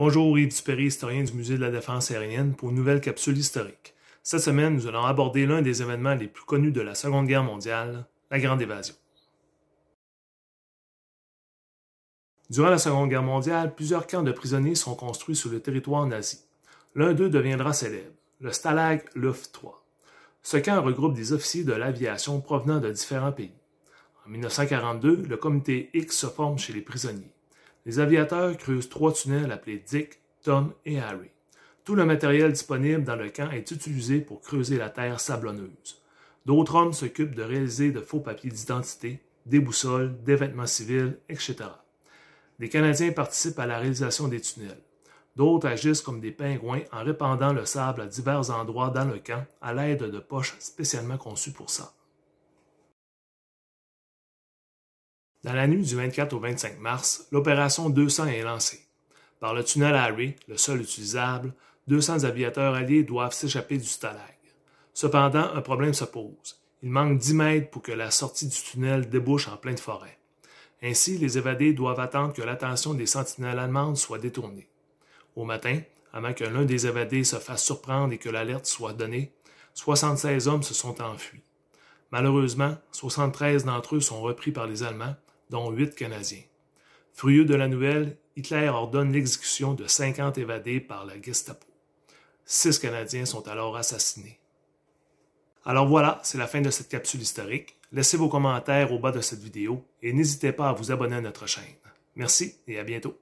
Bonjour Yves Dupéry, historien du Musée de la Défense aérienne, pour une nouvelle capsule historique. Cette semaine, nous allons aborder l'un des événements les plus connus de la Seconde Guerre mondiale, la Grande Évasion. Durant la Seconde Guerre mondiale, plusieurs camps de prisonniers sont construits sur le territoire nazi. L'un d'eux deviendra célèbre, le Stalag Luft III. Ce camp regroupe des officiers de l'aviation provenant de différents pays. En 1942, le comité X se forme chez les prisonniers. Les aviateurs creusent trois tunnels appelés Dick, Tom et Harry. Tout le matériel disponible dans le camp est utilisé pour creuser la terre sablonneuse. D'autres hommes s'occupent de réaliser de faux papiers d'identité, des boussoles, des vêtements civils, etc. Des Canadiens participent à la réalisation des tunnels. D'autres agissent comme des pingouins en répandant le sable à divers endroits dans le camp à l'aide de poches spécialement conçues pour ça. Dans la nuit du 24 au 25 mars, l'opération 200 est lancée. Par le tunnel Harry, le seul utilisable, 200 aviateurs alliés doivent s'échapper du stalag. Cependant, un problème se pose. Il manque 10 mètres pour que la sortie du tunnel débouche en pleine forêt. Ainsi, les évadés doivent attendre que l'attention des sentinelles allemandes soit détournée. Au matin, avant que l'un des évadés se fasse surprendre et que l'alerte soit donnée, 76 hommes se sont enfuis. Malheureusement, 73 d'entre eux sont repris par les Allemands dont huit Canadiens. Furieux de la nouvelle, Hitler ordonne l'exécution de 50 évadés par la Gestapo. Six Canadiens sont alors assassinés. Alors voilà, c'est la fin de cette capsule historique. Laissez vos commentaires au bas de cette vidéo et n'hésitez pas à vous abonner à notre chaîne. Merci et à bientôt.